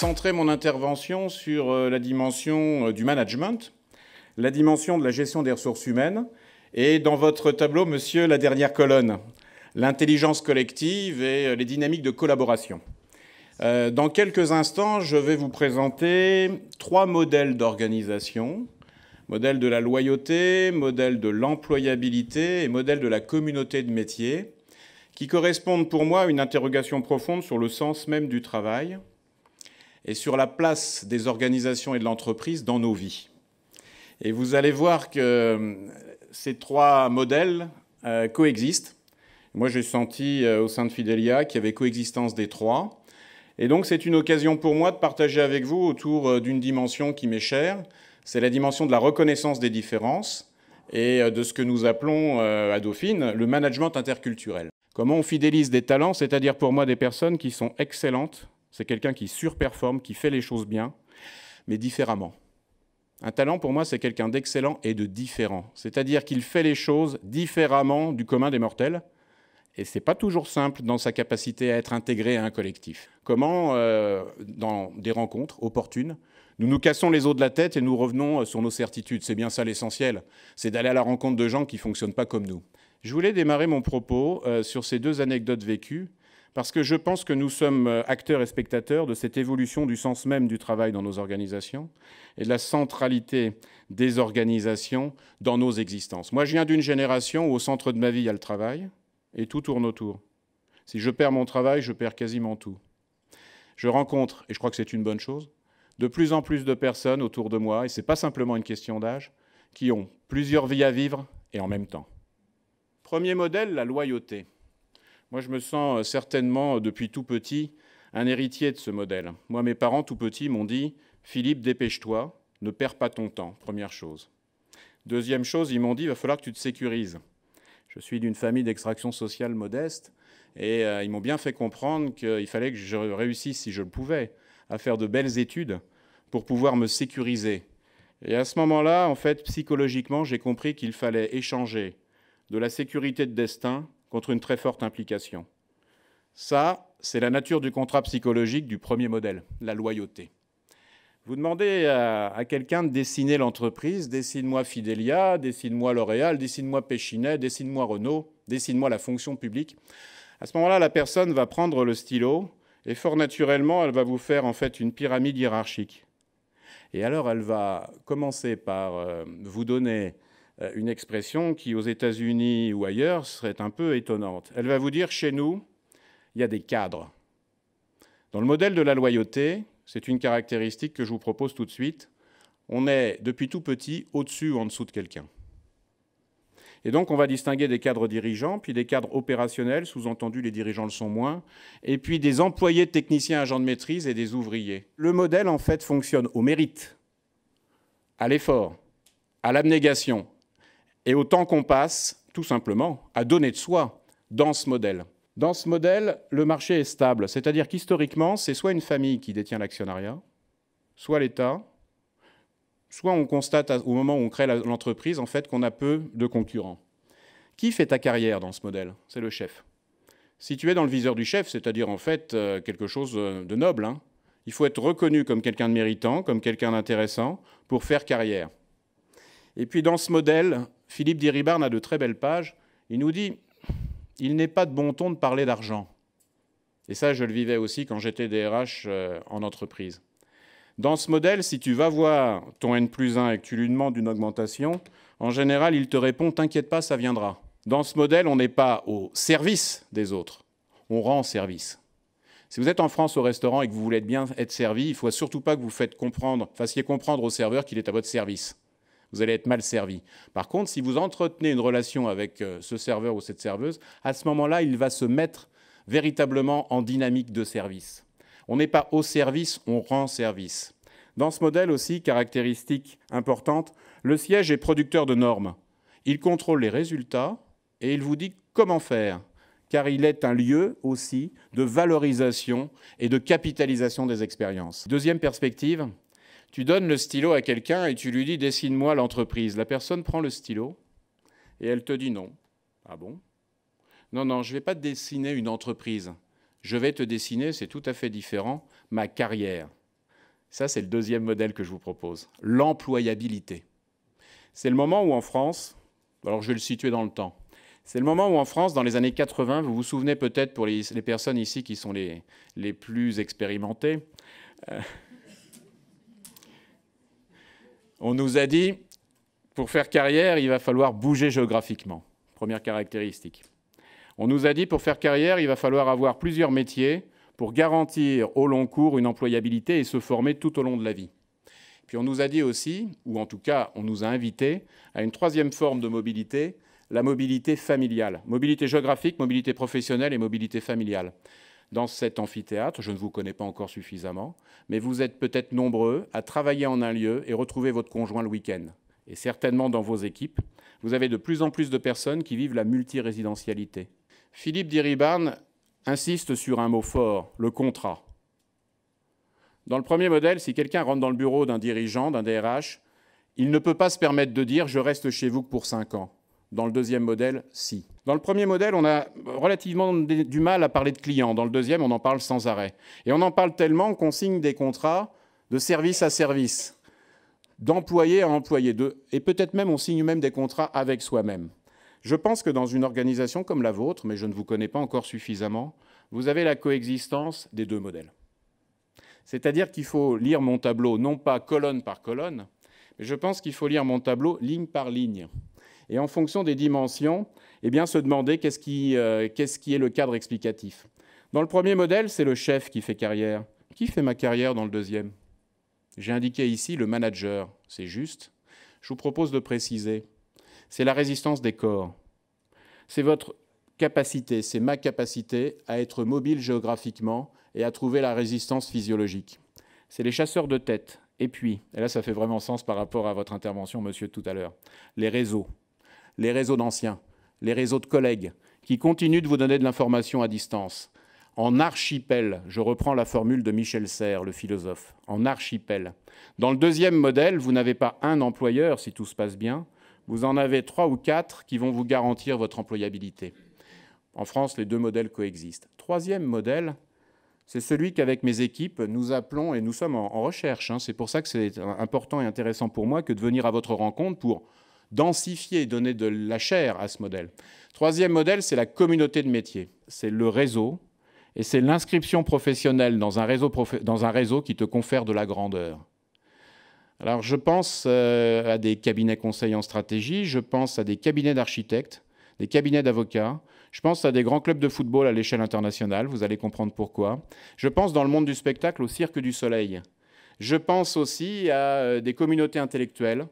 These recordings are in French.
centrer mon intervention sur euh, la dimension euh, du management, la dimension de la gestion des ressources humaines, et dans votre tableau, monsieur, la dernière colonne, l'intelligence collective et euh, les dynamiques de collaboration. Dans quelques instants, je vais vous présenter trois modèles d'organisation, modèle de la loyauté, modèle de l'employabilité et modèle de la communauté de métier, qui correspondent pour moi à une interrogation profonde sur le sens même du travail, et sur la place des organisations et de l'entreprise dans nos vies. Et vous allez voir que euh, ces trois modèles euh, coexistent. Moi, j'ai senti euh, au sein de Fidelia qu'il y avait coexistence des trois. Et donc, c'est une occasion pour moi de partager avec vous autour d'une dimension qui m'est chère. C'est la dimension de la reconnaissance des différences et de ce que nous appelons à Dauphine le management interculturel. Comment on fidélise des talents, c'est-à-dire pour moi des personnes qui sont excellentes c'est quelqu'un qui surperforme, qui fait les choses bien, mais différemment. Un talent, pour moi, c'est quelqu'un d'excellent et de différent. C'est-à-dire qu'il fait les choses différemment du commun des mortels. Et ce n'est pas toujours simple dans sa capacité à être intégré à un collectif. Comment, euh, dans des rencontres opportunes, nous nous cassons les os de la tête et nous revenons euh, sur nos certitudes. C'est bien ça l'essentiel. C'est d'aller à la rencontre de gens qui ne fonctionnent pas comme nous. Je voulais démarrer mon propos euh, sur ces deux anecdotes vécues parce que je pense que nous sommes euh, acteurs et spectateurs de cette évolution du sens même du travail dans nos organisations et de la centralité des organisations dans nos existences. Moi, je viens d'une génération où au centre de ma vie, il y a le travail et tout tourne autour. Si je perds mon travail, je perds quasiment tout. Je rencontre, et je crois que c'est une bonne chose, de plus en plus de personnes autour de moi, et ce n'est pas simplement une question d'âge, qui ont plusieurs vies à vivre et en même temps. Premier modèle, la loyauté. Moi, je me sens euh, certainement, euh, depuis tout petit, un héritier de ce modèle. Moi, mes parents, tout petits, m'ont dit Philippe, dépêche-toi, ne perds pas ton temps, première chose. Deuxième chose, ils m'ont dit il va falloir que tu te sécurises. Je suis d'une famille d'extraction sociale modeste et euh, ils m'ont bien fait comprendre qu'il fallait que je réussisse, si je le pouvais, à faire de belles études pour pouvoir me sécuriser. Et à ce moment-là, en fait, psychologiquement, j'ai compris qu'il fallait échanger de la sécurité de destin contre une très forte implication. Ça, c'est la nature du contrat psychologique du premier modèle, la loyauté. Vous demandez à, quelqu'un de dessiner l'entreprise, dessine-moi Fidelia, dessine-moi L'Oréal, dessine-moi Péchinet, dessine-moi Renault, dessine-moi la fonction publique. À ce moment-là, la personne va prendre le stylo et fort naturellement, elle va vous faire en fait une pyramide hiérarchique. Et alors, elle va commencer par euh, vous donner euh, une expression qui, aux États-Unis ou ailleurs, serait un peu étonnante. Elle va vous dire, chez nous, il y a des cadres. Dans le modèle de la loyauté, c'est une caractéristique que je vous propose tout de suite, on est depuis tout petit au-dessus ou en dessous de quelqu'un. Et donc on va distinguer des cadres dirigeants, puis des cadres opérationnels, sous-entendu les dirigeants le sont moins, et puis des employés techniciens agents de maîtrise et des ouvriers. Le modèle en fait fonctionne au mérite, à l'effort, à l'abnégation, et autant qu'on passe, tout simplement, à donner de soi dans ce modèle. Dans ce modèle, le marché est stable, c'est-à-dire qu'historiquement, c'est soit une famille qui détient l'actionnariat, soit l'État, soit on constate au moment où on crée l'entreprise en fait qu'on a peu de concurrents. Qui fait ta carrière dans ce modèle C'est le chef. Si tu es dans le viseur du chef, c'est-à-dire en fait euh, quelque chose euh, de noble, hein, il faut être reconnu comme quelqu'un de méritant, comme quelqu'un d'intéressant pour faire carrière. Et puis dans ce modèle, Philippe d'Iribarne a de très belles pages. Il nous dit Il n'est pas de bon ton de parler d'argent. Et ça, je le vivais aussi quand j'étais DRH euh, en entreprise. Dans ce modèle, si tu vas voir ton N plus 1 et que tu lui demandes une augmentation, en général, il te répond T'inquiète pas, ça viendra. Dans ce modèle, on n'est pas au service des autres, on rend service. Si vous êtes en France au restaurant et que vous voulez bien être servi, il ne faut surtout pas que vous faites comprendre, fassiez comprendre au serveur qu'il est à votre service vous allez être mal servi. Par contre, si vous entretenez une relation avec euh, ce serveur ou cette serveuse, à ce moment-là, il va se mettre véritablement en dynamique de service. On n'est pas au service, on rend service. Dans ce modèle aussi, caractéristique importante, le siège est producteur de normes. Il contrôle les résultats et il vous dit comment faire, car il est un lieu aussi de valorisation et de capitalisation des expériences. Deuxième perspective, tu donnes le stylo à quelqu'un et tu lui dis dessine-moi l'entreprise. La personne prend le stylo et elle te dit non. Ah bon Non, non, je ne vais pas te dessiner une entreprise. Je vais te dessiner, c'est tout à fait différent, ma carrière. Ça, c'est le deuxième modèle que je vous propose, l'employabilité. C'est le moment où en France, alors je vais le situer dans le temps, c'est le moment où en France, dans les années 80, vous vous souvenez peut-être pour les, personnes ici qui sont les, les plus expérimentées, euh, on nous a dit, pour faire carrière, il va falloir bouger géographiquement. Première caractéristique. On nous a dit, pour faire carrière, il va falloir avoir plusieurs métiers pour garantir au long cours une employabilité et se former tout au long de la vie. Puis on nous a dit aussi, ou en tout cas on nous a invités, à une troisième forme de mobilité, la mobilité familiale. Mobilité géographique, mobilité professionnelle et mobilité familiale dans cet amphithéâtre. Je ne vous connais pas encore suffisamment, mais vous êtes peut-être nombreux à travailler en un lieu et retrouver votre conjoint le week-end. Et certainement dans vos équipes, vous avez de plus en plus de personnes qui vivent la multirésidentialité. Philippe Diribarne insiste sur un mot fort, le contrat. Dans le premier modèle, si quelqu'un rentre dans le bureau d'un dirigeant, d'un DRH, il ne peut pas se permettre de dire je reste chez vous pour 5 ans. Dans le deuxième modèle, si. Dans le premier modèle, on a relativement du mal à parler de clients. Dans le deuxième, on en parle sans arrêt. Et on en parle tellement qu'on signe des contrats de service à service, d'employé à employé, et peut-être même on signe même des contrats avec soi-même. Je pense que dans une organisation comme la vôtre, mais je ne vous connais pas encore suffisamment, vous avez la coexistence des deux modèles. C'est-à-dire qu'il faut lire mon tableau non pas colonne par colonne, mais je pense qu'il faut lire mon tableau ligne par ligne et en fonction des dimensions, eh bien, se demander qu'est-ce qui, euh, qu'est-ce qui est le cadre explicatif. Dans le premier modèle, c'est le chef qui fait carrière. Qui fait ma carrière dans le deuxième J'ai indiqué ici le manager, c'est juste. Je vous propose de préciser. C'est la résistance des corps. C'est votre capacité, c'est ma capacité à être mobile géographiquement et à trouver la résistance physiologique. C'est les chasseurs de tête. Et puis, et là ça fait vraiment sens par rapport à votre intervention, monsieur, tout à l'heure, les réseaux les réseaux d'anciens, les réseaux de collègues, qui continuent de vous donner de l'information à distance. En archipel, je reprends la formule de Michel Serre, le philosophe, en archipel. Dans le deuxième modèle, vous n'avez pas un employeur si tout se passe bien, vous en avez trois ou quatre qui vont vous garantir votre employabilité. En France, les deux modèles coexistent. Troisième modèle, c'est celui qu'avec mes équipes, nous appelons, et nous sommes en, recherche, hein. c'est pour ça que c'est important et intéressant pour moi que de venir à votre rencontre pour densifier, donner de la chair à ce modèle. Troisième modèle, c'est la communauté de métiers. C'est le réseau et c'est l'inscription professionnelle dans un, réseau dans un réseau qui te confère de la grandeur. Alors je pense euh, à des cabinets conseils en stratégie, je pense à des cabinets d'architectes, des cabinets d'avocats, je pense à des grands clubs de football à l'échelle internationale, vous allez comprendre pourquoi. Je pense dans le monde du spectacle au Cirque du Soleil. Je pense aussi à euh, des communautés intellectuelles,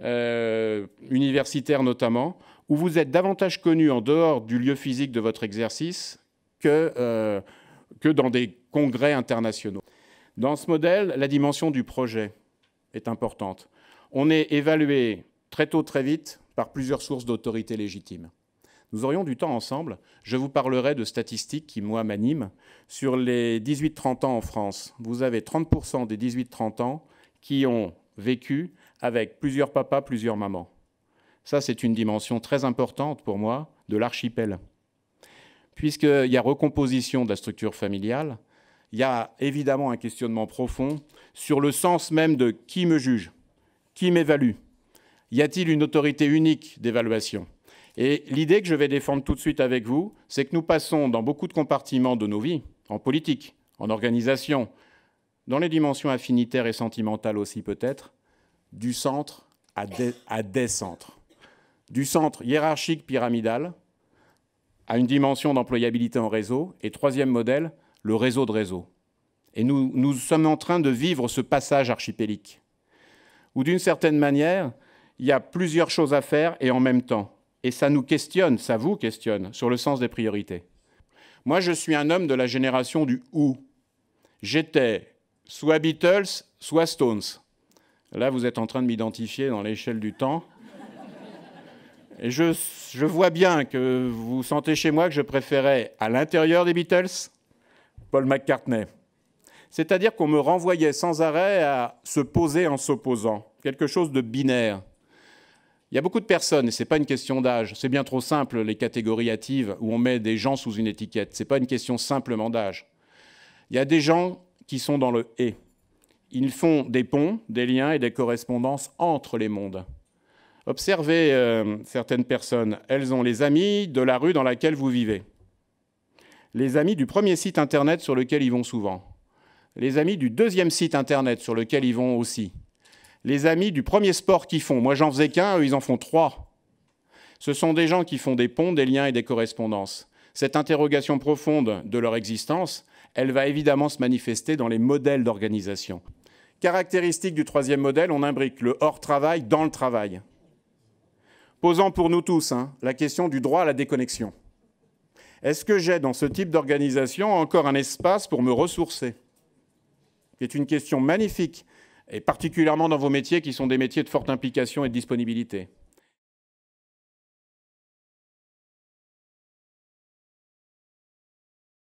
euh, universitaires notamment, où vous êtes davantage connu en dehors du lieu physique de votre exercice que, euh, que dans des congrès internationaux. Dans ce modèle, la dimension du projet est importante. On est évalué très tôt, très vite, par plusieurs sources d'autorité légitime. Nous aurions du temps ensemble. Je vous parlerai de statistiques qui, moi, m'animent. Sur les 18-30 ans en France, vous avez 30% des 18-30 ans qui ont vécu avec plusieurs papas, plusieurs mamans. Ça, c'est une dimension très importante pour moi de l'archipel. Puisqu'il y a recomposition de la structure familiale, il y a évidemment un questionnement profond sur le sens même de qui me juge, qui m'évalue. Y a-t-il une autorité unique d'évaluation Et l'idée que je vais défendre tout de suite avec vous, c'est que nous passons dans beaucoup de compartiments de nos vies, en politique, en organisation, dans les dimensions affinitaires et sentimentales aussi peut-être, du centre à des, à centres. Du centre hiérarchique pyramidal à une dimension d'employabilité en réseau, et troisième modèle, le réseau de réseau. Et nous, nous sommes en train de vivre ce passage archipélique, où d'une certaine manière, il y a plusieurs choses à faire et en même temps. Et ça nous questionne, ça vous questionne, sur le sens des priorités. Moi, je suis un homme de la génération du où. J'étais soit Beatles, soit Stones. Là, vous êtes en train de m'identifier dans l'échelle du temps. Et je, je, vois bien que vous sentez chez moi que je préférais à l'intérieur des Beatles Paul McCartney. C'est-à-dire qu'on me renvoyait sans arrêt à se poser en s'opposant, quelque chose de binaire. Il y a beaucoup de personnes, et ce n'est pas une question d'âge, c'est bien trop simple les catégories hâtives où on met des gens sous une étiquette, ce n'est pas une question simplement d'âge. Il y a des gens qui sont dans le et. Ils font des ponts, des liens et des correspondances entre les mondes. Observez euh, certaines personnes. Elles ont les amis de la rue dans laquelle vous vivez. Les amis du premier site Internet sur lequel ils vont souvent. Les amis du deuxième site Internet sur lequel ils vont aussi. Les amis du premier sport qu'ils font. Moi, j'en faisais qu'un, eux, ils en font trois. Ce sont des gens qui font des ponts, des liens et des correspondances. Cette interrogation profonde de leur existence, elle va évidemment se manifester dans les modèles d'organisation. Caractéristique du troisième modèle, on imbrique le hors-travail dans le travail, posant pour nous tous hein, la question du droit à la déconnexion. Est-ce que j'ai dans ce type d'organisation encore un espace pour me ressourcer C'est une question magnifique, et particulièrement dans vos métiers qui sont des métiers de forte implication et de disponibilité.